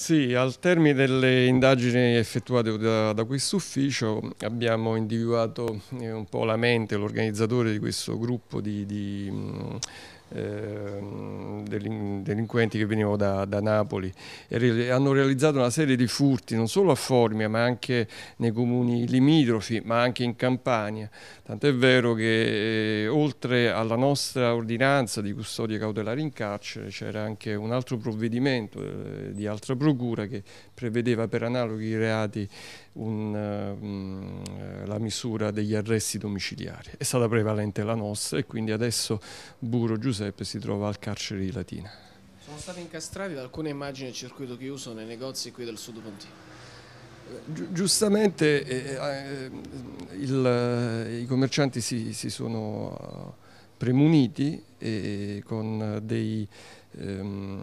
Sì, al termine delle indagini effettuate da, da questo ufficio abbiamo individuato eh, un po' la mente, l'organizzatore di questo gruppo di, di eh, delinquenti che venivano da, da, Napoli e hanno realizzato una serie di furti non solo a Formia ma anche nei comuni limitrofi ma anche in Campania tant'è vero che eh, oltre alla nostra ordinanza di custodia cautelare in carcere c'era anche un altro provvedimento eh, di altra prova procura che prevedeva per analoghi reati un, um, la misura degli arresti domiciliari. È stata prevalente la nostra e quindi adesso Buro Giuseppe si trova al carcere di Latina. Sono state incastrate alcune immagini del circuito chiuso nei negozi qui del Sud Pontino. Eh, giustamente eh, eh, il, i commercianti si, si sono premuniti con dei ehm,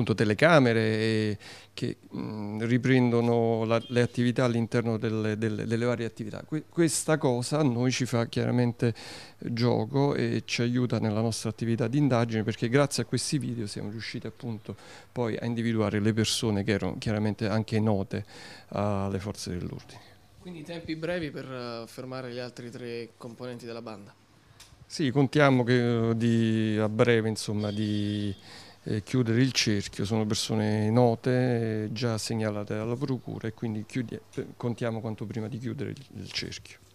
appunto telecamere che mh, riprendono la, le attività all'interno delle, delle, delle, varie attività. Que questa cosa a noi ci fa chiaramente gioco e ci aiuta nella nostra attività di indagine perché grazie a questi video siamo riusciti appunto poi a individuare le persone che erano chiaramente anche note alle forze dell'ordine. Quindi tempi brevi per eh, fermare gli altri tre componenti della banda? Sì, contiamo che eh, di, a breve insomma di eh, chiudere il cerchio, sono persone note, eh, già segnalate alla procura e quindi chiudi, eh, contiamo quanto prima di chiudere il cerchio.